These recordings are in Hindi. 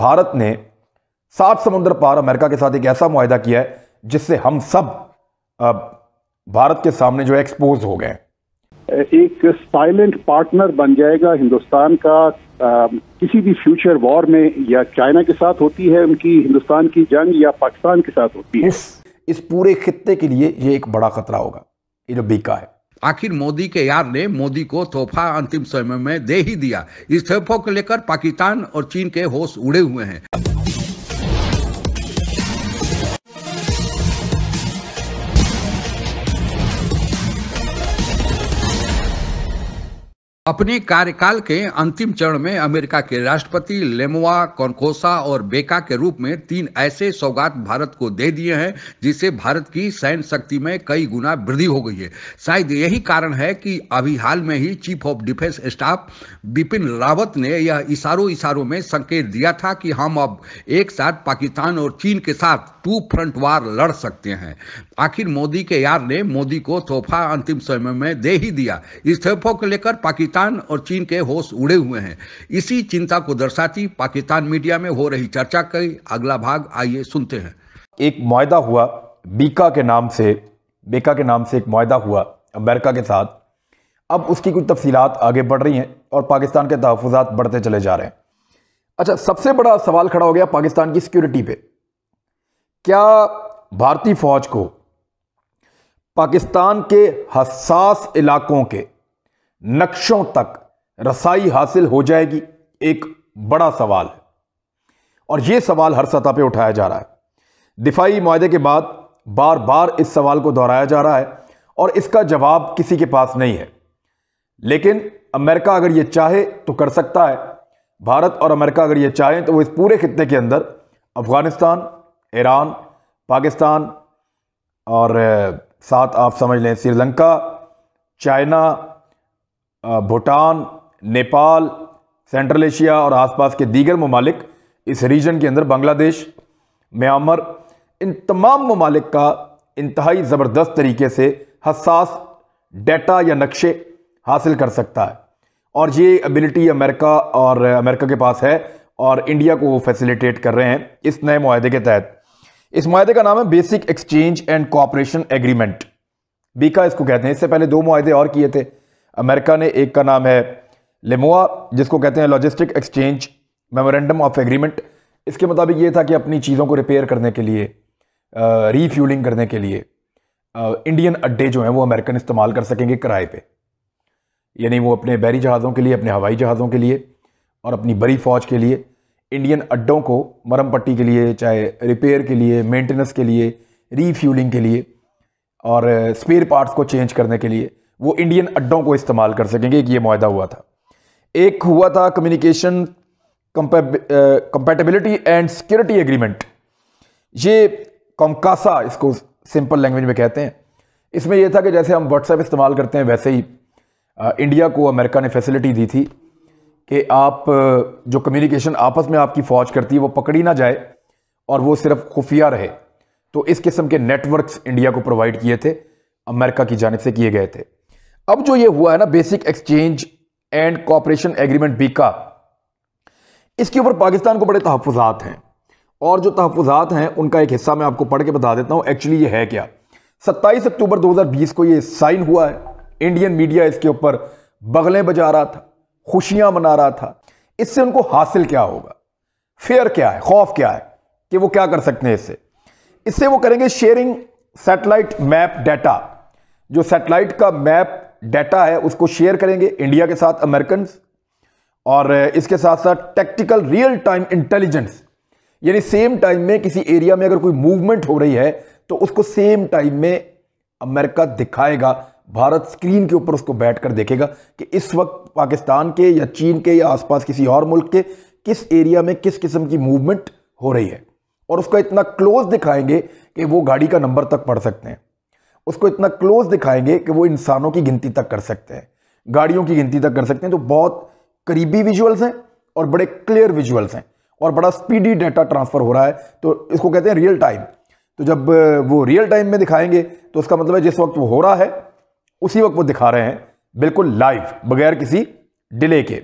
भारत ने सात समुद्र पार अमेरिका के साथ एक ऐसा मुहिदा किया है जिससे हम सब अब भारत के सामने जो एक्सपोज हो गए एक साइलेंट पार्टनर बन जाएगा हिंदुस्तान का आ, किसी भी फ्यूचर वॉर में या चाइना के साथ होती है उनकी हिंदुस्तान की जंग या पाकिस्तान के साथ होती है इस, इस पूरे खत्ते के लिए ये एक बड़ा खतरा होगा ये जो बीका है आखिर मोदी के यार ने मोदी को तोहफा अंतिम समय में दे ही दिया इस तोहफों को लेकर पाकिस्तान और चीन के होश उड़े हुए हैं अपने कार्यकाल के अंतिम चरण में अमेरिका के राष्ट्रपति लेमुआ कॉन्कोसा और बेका के रूप में तीन ऐसे सौगात भारत को दे दिए हैं जिससे भारत की सैन्य शक्ति में कई गुना वृद्धि हो गई है शायद यही कारण है कि अभी हाल में ही chief of defence staff Bipin Rawat ने यह इशारों इशारों में संकेत दिया था कि हम अब एक साथ पाकिस्तान और चीन के साथ टू फ्रंट वार लड़ सकते हैं आखिर मोदी के यार ने मोदी को तोहफा अंतिम समय में दे ही दिया इस तोहफों को लेकर पाकिस्तान पाकिस्तान और चीन के होश उड़े हुए हैं इसी चिंता को दर्शाती पाकिस्तान मीडिया में हो रही चर्चा का अगला भाग आइए सुनते हैं एक माहा हुआ बीका के नाम से बीका के नाम से एक माहा हुआ अमेरिका के साथ अब उसकी कुछ तफसीत आगे बढ़ रही हैं और पाकिस्तान के तहफात बढ़ते चले जा रहे हैं अच्छा सबसे बड़ा सवाल खड़ा हो गया पाकिस्तान की सिक्योरिटी पे क्या भारतीय फौज को पाकिस्तान के हसास इलाकों के नक्शों तक रसाई हासिल हो जाएगी एक बड़ा सवाल है और ये सवाल हर सतह पे उठाया जा रहा है दिफाई माहे के बाद बार बार इस सवाल को दोहराया जा रहा है और इसका जवाब किसी के पास नहीं है लेकिन अमेरिका अगर ये चाहे तो कर सकता है भारत और अमेरिका अगर ये चाहें तो वो इस पूरे खत्ते के अंदर अफ़गानिस्तान ईरान पाकिस्तान और साथ आप समझ लें Sri Lanka China Bhutan Nepal central Asia और आसपास के दीगर ममालिक इस रीजन के अंदर बांग्लादेश म्यांमार इन तमाम ममालिक का इंतहाई ज़बरदस्त तरीके से हसास डेटा या नक्शे हासिल कर सकता है और ये एबिलिटी अमेरिका और अमेरिका के पास है और इंडिया को वो फैसिलिटेट कर रहे हैं इस नए माहे के तहत इस माहे का नाम है basic exchange and cooperation agreement BECA इसको कहते हैं इससे पहले दो माहे और किए थे अमेरिका ने एक का नाम है लेमोआ जिसको कहते हैं logistic exchange memorandum of agreement इसके मुताबिक ये था कि अपनी चीज़ों को रिपेयर करने के लिए रीफ्यूलिंग करने के लिए इंडियन अड्डे जो हैं वो अमेरिकन इस्तेमाल कर सकेंगे किराए पे यानी वो अपने बैरी जहाज़ों के लिए अपने हवाई जहाज़ों के लिए और अपनी बड़ी फ़ौज के लिए इंडियन अड्डों को मरम पट्टी के लिए चाहे रिपेयर के लिए मेंटेनेंस के लिए रीफ्यूलिंग के लिए और स्पेयर पार्ट्स को चेंज करने के लिए वो इंडियन अड्डों को इस्तेमाल कर सकेंगे कि ये माहा हुआ था एक हुआ था communication compatibility and security agreement ये कॉमकासा इसको सिंपल लैंग्वेज में कहते हैं इसमें यह था कि जैसे हम व्हाट्सएप इस्तेमाल करते हैं वैसे ही आ, इंडिया को अमेरिका ने फैसिलिटी दी थी कि आप जो कम्युनिकेशन आपस में आपकी फ़ौज करती है वो पकड़ी ना जाए और वो सिर्फ खुफिया रहे तो इस किस्म के नेटवर्क्स इंडिया को प्रोवाइड किए थे अमेरिका की जानब से किए गए थे अब जो ये हुआ है ना basic exchange and cooperation agreement BECA इसके ऊपर पाकिस्तान को बड़े तहफात हैं और जो तहफात हैं उनका एक हिस्सा मैं आपको पढ़ के बता देता हूँ एक्चुअली ये है क्या 27 अक्टूबर 2020 को ये साइन हुआ है इंडियन मीडिया इसके ऊपर बगलें बजा रहा था खुशियां मना रहा था इससे उनको हासिल क्या होगा फेयर क्या है खौफ क्या है कि वो क्या कर सकते हैं इससे इससे वो करेंगे शेयरिंग सेटेलाइट मैप डाटा जो सेटेलाइट का मैप डेटा है उसको शेयर करेंगे इंडिया के साथ अमेरिकन और इसके साथ साथ टेक्टिकल रियल टाइम इंटेलिजेंस यानी सेम टाइम में किसी एरिया में अगर कोई मूवमेंट हो रही है तो उसको सेम टाइम में अमेरिका दिखाएगा भारत स्क्रीन के ऊपर उसको बैठकर देखेगा कि इस वक्त पाकिस्तान के या चीन के या आसपास किसी और मुल्क के किस एरिया में किस किस्म की मूवमेंट हो रही है और उसका इतना क्लोज दिखाएंगे कि वो गाड़ी का नंबर तक पढ़ सकते हैं उसको इतना क्लोज दिखाएंगे कि वो इंसानों की गिनती तक कर सकते हैं गाड़ियों की गिनती तक कर सकते हैं तो बहुत करीबी विजुअल्स हैं और बड़े क्लियर विजुअल्स हैं और बड़ा स्पीडी डाटा ट्रांसफ़र हो रहा है तो इसको कहते हैं रियल टाइम तो जब वो रियल टाइम में दिखाएंगे तो उसका मतलब है जिस वक्त वो हो रहा है उसी वक्त वो दिखा रहे हैं बिल्कुल लाइव बगैर किसी डिले के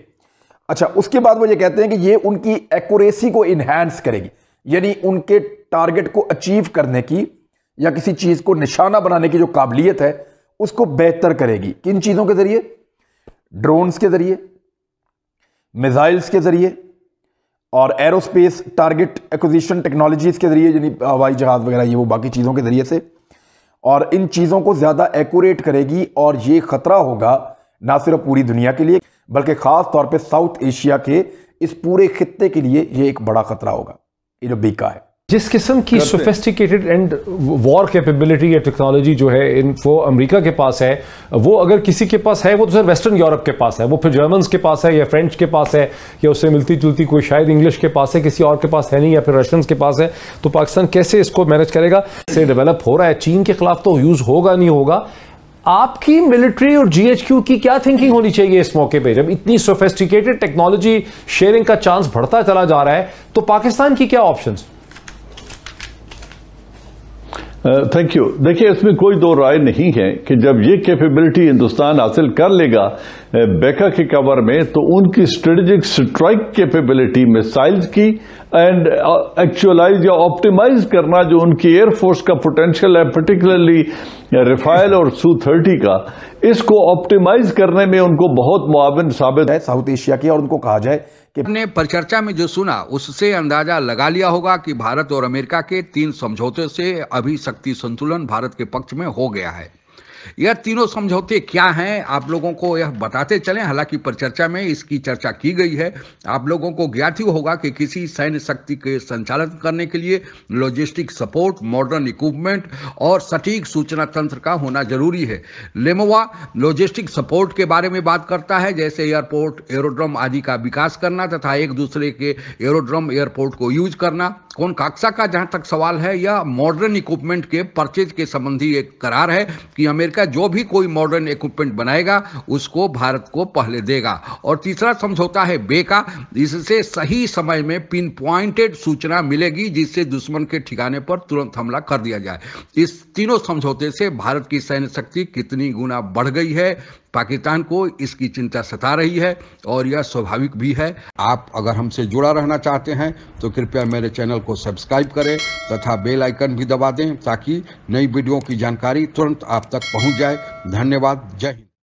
अच्छा उसके बाद वो ये कहते हैं कि ये उनकी एक्यूरेसी को इन्हेंस करेगी यानी उनके टारगेट को अचीव करने की या किसी चीज़ को निशाना बनाने की जो काबिलियत है उसको बेहतर करेगी किन चीज़ों के ज़रिए ड्रोन्स के ज़रिए मिज़ाइल्स के ज़रिए और एरोस्पेस टारगेट एक्विजिशन टेक्नोलॉजीज़ के ज़रिए यानी हवाई जहाज़ वगैरह ये वो बाकी चीज़ों के ज़रिए से और इन चीज़ों को ज़्यादा एक्यूरेट करेगी और ये ख़तरा होगा ना सिर्फ पूरी दुनिया के लिए बल्कि ख़ास तौर पर साउथ एशिया के इस पूरे खत्े के लिए ये एक बड़ा ख़तरा होगा ये जो बीका है जिस किस्म की सोफेस्टिकेटेड एंड वॉर कैपेबिलिटी या टेक्नोलॉजी जो है इन वो अमेरिका के पास है वो अगर किसी के पास है वो तो सर वेस्टर्न यूरोप के पास है वो फिर जर्मन्स के पास है या फ्रेंच के पास है या उससे मिलती जुलती कोई शायद इंग्लिश के पास है किसी और के पास है नहीं या फिर रशियंस के पास है तो पाकिस्तान कैसे इसको मैनेज करेगा से डेवलप हो रहा है चीन के खिलाफ तो यूज़ होगा नहीं होगा आपकी मिलिट्री और जीएचक्यू की क्या थिंकिंग होनी चाहिए इस मौके पे जब इतनी सोफेस्टिकेटेड टेक्नोलॉजी शेयरिंग का चांस बढ़ता चला जा रहा है तो पाकिस्तान की क्या ऑप्शंस थैंक uh, यू देखिए इसमें कोई दो राय नहीं है कि जब ये कैपेबिलिटी हिंदुस्तान हासिल कर लेगा बेका के कवर में तो उनकी स्ट्रेटेजिक स्ट्राइक कैपेबिलिटी मिसाइल्स की एंड एक्चुअलाइज या ऑप्टिमाइज करना जो उनकी एयरफोर्स का पोटेंशियल है पर्टिकुलरली रिफाइल और सू थर्टी का इसको ऑप्टिमाइज करने में उनको बहुत मुआवन साबित है साउथ एशिया की और उनको कहा जाए कि हमने परिचर्चा में जो सुना उससे अंदाजा लगा लिया होगा कि भारत और अमेरिका के तीन समझौते से अभी शक्ति संतुलन भारत के पक्ष में हो गया है यह तीनों समझौते क्या हैं आप लोगों को यह बताते चलें हालांकि परिचर्चा में इसकी चर्चा की गई है आप लोगों को ज्ञात ही होगा कि किसी सैन्य शक्ति के संचालन करने के लिए लॉजिस्टिक सपोर्ट मॉडर्न इक्विपमेंट और सटीक सूचना तंत्र का होना जरूरी है लेमोवा लॉजिस्टिक सपोर्ट के बारे में बात करता है जैसे एयरपोर्ट एरोड्रम आदि का विकास करना तथा एक दूसरे के एरोड्रम एयरपोर्ट को यूज करना कौन काक्सा का जहां तक सवाल है यह मॉडर्न इक्विपमेंट के परचेज के संबंधी एक करार है कि अमेरिका अमेरिका जो भी कोई मॉडर्न इक्विपमेंट बनाएगा उसको भारत को पहले देगा और तीसरा समझौता है बे का इससे सही समय में पिन पॉइंटेड सूचना मिलेगी जिससे दुश्मन के ठिकाने पर तुरंत हमला कर दिया जाए इस तीनों समझौते से भारत की सैन्य शक्ति कितनी गुना बढ़ गई है पाकिस्तान को इसकी चिंता सता रही है और यह स्वाभाविक भी है आप अगर हमसे जुड़ा रहना चाहते हैं तो कृपया मेरे चैनल को सब्सक्राइब करें तथा बेल आइकन भी दबा दें ताकि नई वीडियो की जानकारी तुरंत आप तक पहुंच जाए धन्यवाद जय हिंद